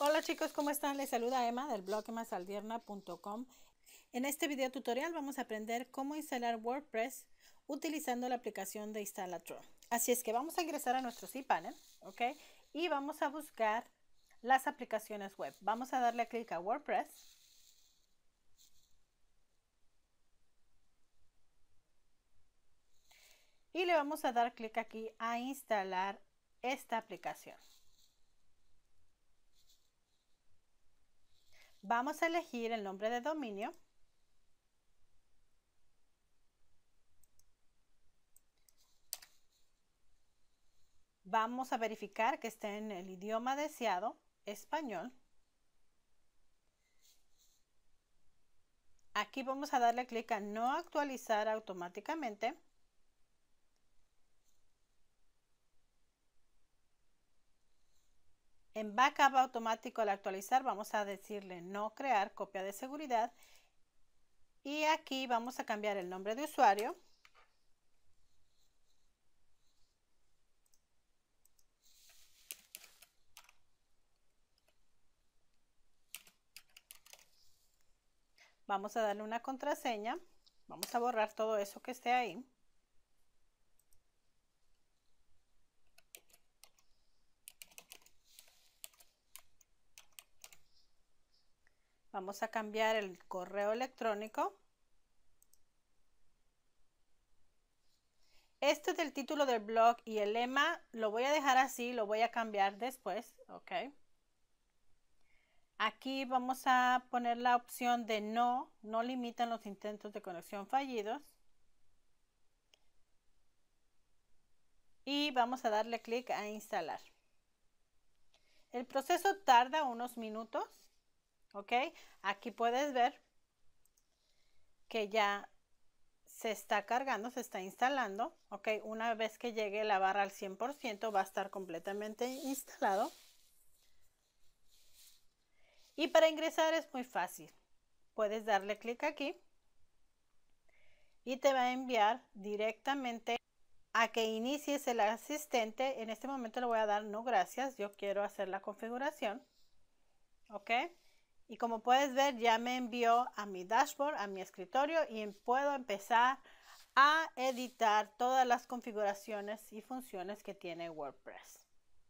Hola chicos, ¿cómo están? Les saluda Emma del blog emasaldierna.com. En este video tutorial vamos a aprender cómo instalar WordPress utilizando la aplicación de Instalatron. Así es que vamos a ingresar a nuestro cPanel, ¿ok? Y vamos a buscar las aplicaciones web. Vamos a darle clic a WordPress. Y le vamos a dar clic aquí a instalar esta aplicación. Vamos a elegir el nombre de dominio. Vamos a verificar que esté en el idioma deseado, español. Aquí vamos a darle clic a no actualizar automáticamente. En Backup automático al actualizar vamos a decirle no crear copia de seguridad y aquí vamos a cambiar el nombre de usuario. Vamos a darle una contraseña. Vamos a borrar todo eso que esté ahí. Vamos a cambiar el correo electrónico. Este es el título del blog y el lema lo voy a dejar así, lo voy a cambiar después, ¿ok? Aquí vamos a poner la opción de no, no limitan los intentos de conexión fallidos. Y vamos a darle clic a instalar. El proceso tarda unos minutos. ¿Ok? Aquí puedes ver que ya se está cargando, se está instalando. ¿Ok? Una vez que llegue la barra al 100% va a estar completamente instalado. Y para ingresar es muy fácil. Puedes darle clic aquí y te va a enviar directamente a que inicies el asistente. En este momento le voy a dar no gracias, yo quiero hacer la configuración. ¿Ok? Y como puedes ver, ya me envió a mi dashboard, a mi escritorio y em, puedo empezar a editar todas las configuraciones y funciones que tiene WordPress.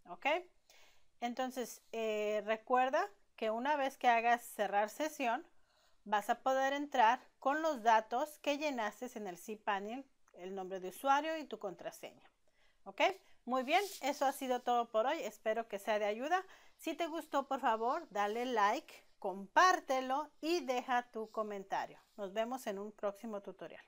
¿Ok? Entonces, eh, recuerda que una vez que hagas cerrar sesión, vas a poder entrar con los datos que llenaste en el cPanel, el nombre de usuario y tu contraseña. ¿Ok? Muy bien, eso ha sido todo por hoy. Espero que sea de ayuda. Si te gustó, por favor, dale like compártelo y deja tu comentario. Nos vemos en un próximo tutorial.